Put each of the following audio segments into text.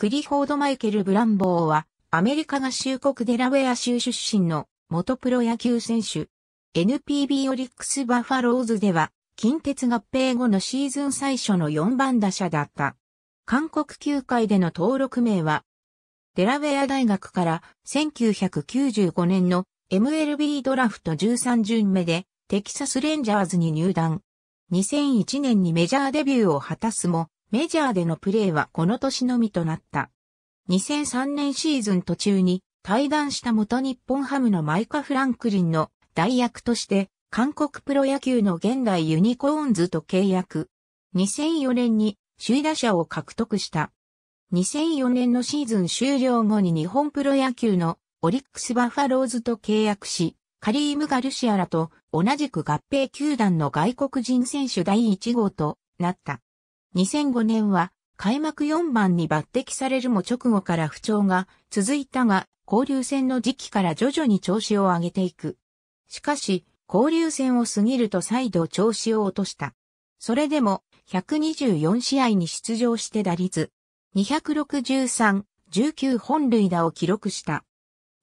クリフォード・マイケル・ブランボーは、アメリカ合衆国デラウェア州出身の元プロ野球選手。NPB オリックス・バファローズでは、近鉄合併後のシーズン最初の4番打者だった。韓国球界での登録名は、デラウェア大学から1995年の MLB ドラフト13巡目でテキサスレンジャーズに入団。2001年にメジャーデビューを果たすも、メジャーでのプレーはこの年のみとなった。2003年シーズン途中に退団した元日本ハムのマイカ・フランクリンの代役として韓国プロ野球の現代ユニコーンズと契約。2004年に首位打者を獲得した。2004年のシーズン終了後に日本プロ野球のオリックスバファローズと契約し、カリーム・ガルシアらと同じく合併球団の外国人選手第1号となった。2005年は開幕4番に抜擢されるも直後から不調が続いたが、交流戦の時期から徐々に調子を上げていく。しかし、交流戦を過ぎると再度調子を落とした。それでも、124試合に出場して打率、263、19本塁打を記録した。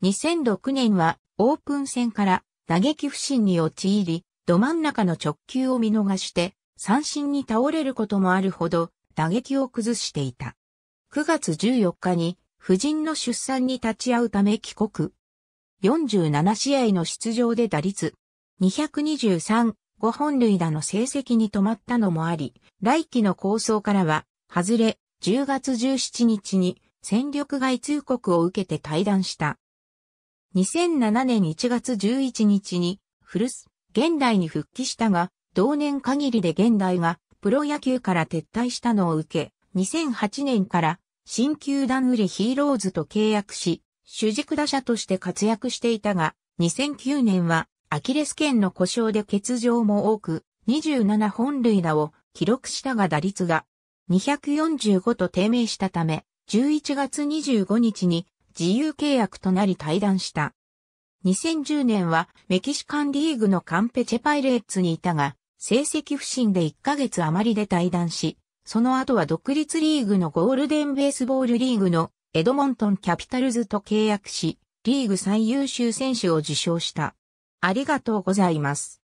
2006年はオープン戦から打撃不振に陥り、ど真ん中の直球を見逃して三振に倒れることもあるほど打撃を崩していた。9月14日に夫人の出産に立ち会うため帰国。47試合の出場で打率223、5本塁打の成績に止まったのもあり、来季の構想からは外れ、10月17日に戦力外通告を受けて退団した。2007年1月11日に、古巣、現代に復帰したが、同年限りで現代がプロ野球から撤退したのを受け、2008年から新球団売りヒーローズと契約し、主軸打者として活躍していたが、2009年はアキレス腱の故障で欠場も多く、27本塁打を記録したが打率が245と低迷したため、11月25日に自由契約となり退団した。2010年はメキシカンリーグのカンペチェパイレーツにいたが、成績不振で1ヶ月余りで退団し、その後は独立リーグのゴールデンベースボールリーグのエドモントンキャピタルズと契約し、リーグ最優秀選手を受賞した。ありがとうございます。